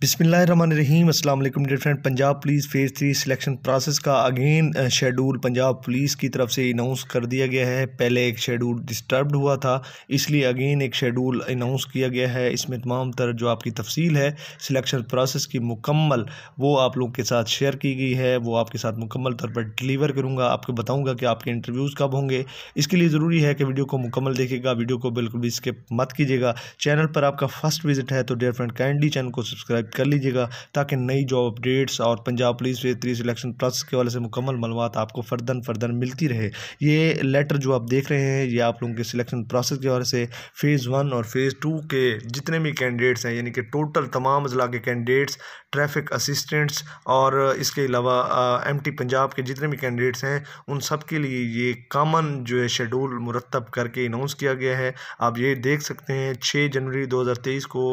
बिसमीम अस्सलाम वालेकुम dear friend Punjab police phase three selection process का अगेन शेड्यूल पंजाब पुलिस की तरफ से अनाउंस कर दिया गया है पहले एक शेड्यूल डिस्टर्ब्ड हुआ था इसलिए अगेन एक शेड्यूल अनाउंस किया गया है इसमें तमाम तर जो आपकी तफसील है सिलेक्शन प्रोसेस की मुकम्मल वो आप लोग के साथ शेयर की गई है वो आपके साथ मुकम्मल तौर पर डिलीवर करूँगा आपको बताऊँगा कि आपके इंटरव्यूज़ कब होंगे इसके लिए ज़रूरी है कि वीडियो को मुकम्मल देखेगा वीडियो को बिल्कुल भी स्किप मत कीजिएगा चैनल पर आपका फर्स्ट विजिट है तो डियर फ्रेंड काइंडली चैनल को सब्सक्राइब सब्सक्राइब कर लीजिएगा ताकि नई जॉब अपडेट्स और Punjab police three selection process के वाले से मुकम्मल मालूम आपको फ़र्दन फ़र्दन मिलती रहे ये लेटर जो आप देख रहे हैं ये आप लोगों के सिलेक्शन प्रोसेस के वाले से फ़ेज़ वन और फ़ेज़ टू के जितने भी कैंडिडेट्स हैं यानी कि टोटल तमाम अजला के कैंडिडेट्स ट्रैफिक असिस्टेंट्स और इसके अलावा एम टी पंजाब के जितने भी कैंडिडेट्स हैं उन सब के लिए ये कामन जो है शेड्यूल मुरतब करके अनाउंस किया गया है आप ये देख सकते हैं छः जनवरी दो हज़ार तेईस को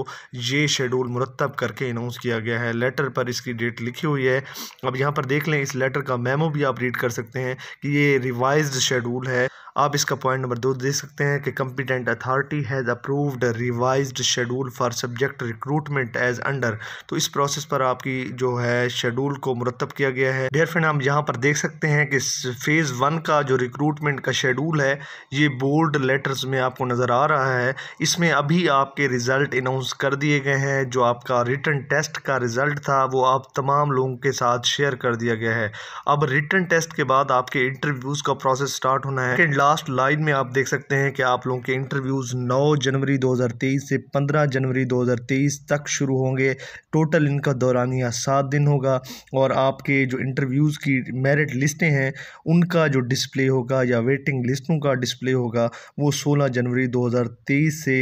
ये शेड्यूल मुरतब करके के अनाउंस किया गया है लेटर पर इसकी डेट लिखी हुई है अब यहाँ पर देख लें इस लेटर का मेमो भी आप रीड कर सकते हैं कि ये रिवाइज शेड्यूल है आप इसका पॉइंट नंबर दो दे सकते हैं कि competent authority has approved revise schedule for subject recruitment as under तो इस प्रोसेस पर आपकी जो है शेड्यूल को मुरतब किया गया है डेयर फ्रेंड हम यहाँ पर देख सकते हैं कि फ़ेज़ वन का जो रिक्रूटमेंट का शेड्यूल है ये बोर्ड लेटर्स में आपको नज़र आ रहा है इसमें अभी आपके रिज़ल्ट अनाउंस कर दिए गए हैं जो आपका रिटर्न टेस्ट का रिज़ल्ट था वो आप तमाम लोगों के साथ शेयर कर दिया गया है अब रिटर्न टेस्ट के बाद आपके इंटरव्यूज़ का प्रोसेस स्टार्ट होना है लास्ट लाइन में आप देख सकते हैं कि आप लोगों के इंटरव्यूज़ 9 जनवरी 2023 से 15 जनवरी 2023 तक शुरू होंगे टोटल इनका दौरानिया सात दिन होगा और आपके जो इंटरव्यूज़ की मेरिट लिस्टें हैं उनका जो डिस्प्ले होगा या वेटिंग लिस्टों का डिस्प्ले होगा वो 16 जनवरी 2023 से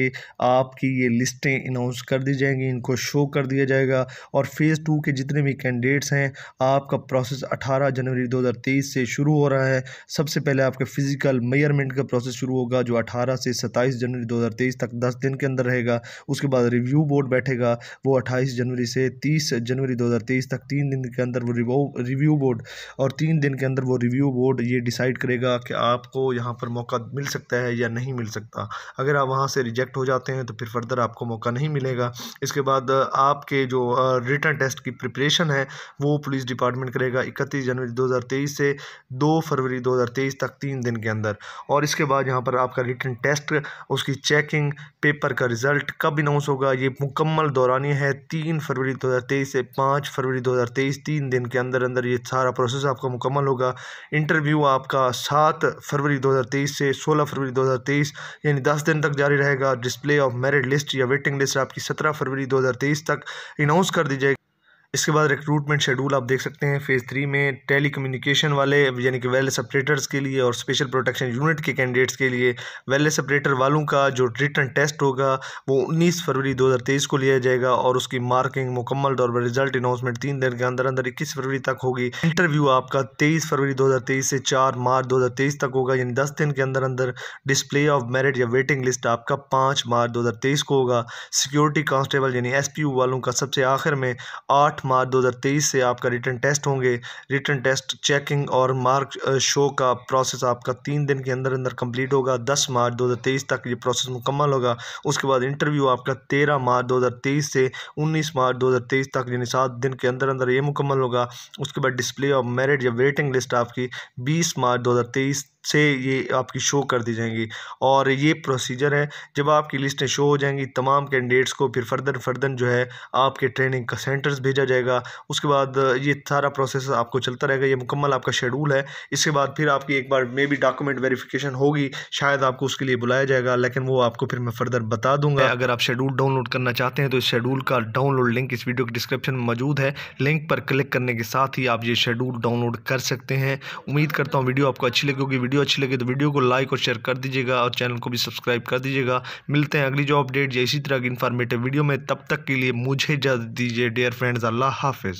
आपकी ये लिस्टें अनाउंस कर दी जाएंगी इनको शो कर दिया जाएगा और फ़ेज़ टू के जितने भी कैंडिडेट्स हैं आपका प्रोसेस अठारह जनवरी दो से शुरू हो रहा है सबसे पहले आपके फ़िज़िकल मेयरमेंट का प्रोसेस शुरू होगा जो 18 से 27 जनवरी 2023 तक 10 दिन के अंदर रहेगा उसके बाद रिव्यू बोर्ड बैठेगा वो 28 जनवरी से 30 जनवरी 2023 तक तीन दिन के अंदर वो रिव्यू बोर्ड और तीन दिन के अंदर वो रिव्यू बोर्ड ये डिसाइड करेगा कि आपको यहाँ पर मौका मिल सकता है या नहीं मिल सकता अगर आप वहाँ से रिजेक्ट हो जाते हैं तो फिर फर्दर आपको मौका नहीं मिलेगा इसके बाद आपके जो रिटर्न टेस्ट की प्रिपरेशन है वो पुलिस डिपार्टमेंट करेगा इकतीस जनवरी दो से दो फरवरी दो तक तीन दिन के अंदर और इसके बाद यहाँ पर आपका रिटर्न टेस्ट उसकी चेकिंग पेपर का रिज़ल्ट कब अनाउंस होगा ये मुकम्मल दौरानी है तीन फरवरी 2023 से पाँच फरवरी 2023 तीन दिन के अंदर अंदर ये सारा प्रोसेस आपका मुकम्मल होगा इंटरव्यू आपका सात फरवरी 2023 से सोलह फरवरी 2023 यानी दस दिन तक जारी रहेगा डिस्प्ले ऑफ मेरिट लिस्ट या वेटिंग लिस्ट आपकी सत्रह फरवरी 2023 तक अनाउंस कर दी जाएगी इसके बाद रिक्रूटमेंट शेड्यूल आप देख सकते हैं फेज़ थ्री में टेली कम्युनिकेशन वाले यानी कि वेलेस ऑपरेटर्स के लिए और स्पेशल प्रोटेक्शन यूनिट के कैंडिडेट्स के लिए वेलेस ऑपरेटर वालों का जो रिटर्न टेस्ट होगा वो उन्नीस फरवरी दो हज़ार तेईस को लिया जाएगा और उसकी मार्किंग मुकम्मल तौर पर रिजल्ट अनाउंसमेंट तीन दिन के अंदर अंदर इक्कीस फरवरी तक होगी इंटरव्यू आपका तेईस फरवरी दो हज़ार तेईस से चार मार्च दो हज़ार तेईस तक होगा यानी दस दिन के अंदर अंदर डिस्प्ले ऑफ मेरिट या वेटिंग लिस्ट आपका पाँच मार्च दो हज़ार तेईस को होगा सिक्योरिटी कॉन्स्टेबल यानी एस पी यू वालों का सबसे आखिर में आठ आठ मार्च 2023 से आपका रिटर्न टेस्ट होंगे रिटर्न टेस्ट चेकिंग और मार्क शो का प्रोसेस आपका तीन दिन के अंदर अंदर कंप्लीट होगा 10 मार्च 2023 तक ये प्रोसेस मुकम्मल होगा उसके बाद इंटरव्यू आपका 13 मार्च 2023 से 19 मार्च 2023 तक यानी सात दिन के अंदर अंदर ये मुकम्मल होगा उसके बाद डिस्प्ले ऑफ मेरिट या वेटिंग लिस्ट आपकी बीस मार्च दो से ये आपकी शो कर दी जाएंगी और ये प्रोसीजर है जब आपकी लिस्टें शो हो जाएंगी तमाम कैंडिडेट्स को फिर फर्दर फर्दर जो है आपके ट्रेनिंग का सेंटर्स भेजा जाएगा उसके बाद ये सारा प्रोसेस आपको चलता रहेगा ये मुकम्मल आपका शेड्यूल है इसके बाद फिर आपकी एक बार मे बी डॉक्यूमेंट वेरीफिकेशन होगी शायद आपको उसके लिए बुलाया जाएगा लेकिन वो आपको फिर मैं फर्दर बता दूंगा अगर आप शेड्यूल डाउनलोड करना चाहते हैं तो इस शेड्यूल का डाउनलोड लिंक इस वीडियो के डिस्क्रिप्शन में मौजूद है लिंक पर क्लिक करने के साथ ही आप ये शेड्यूल डाउनलोड कर सकते हैं उम्मीद करता हूँ वीडियो आपको अच्छी लगेगी वीडियो अच्छी लगे तो वीडियो को लाइक और शेयर कर दीजिएगा और चैनल को भी सब्सक्राइब कर दीजिएगा मिलते हैं अगली जो अपडेट या इसी तरह की इन्फॉर्मेटिव वीडियो में तब तक के लिए मुझे इजाज़त दीजिए डियर फ्रेंड्स अल्लाह हाफिज़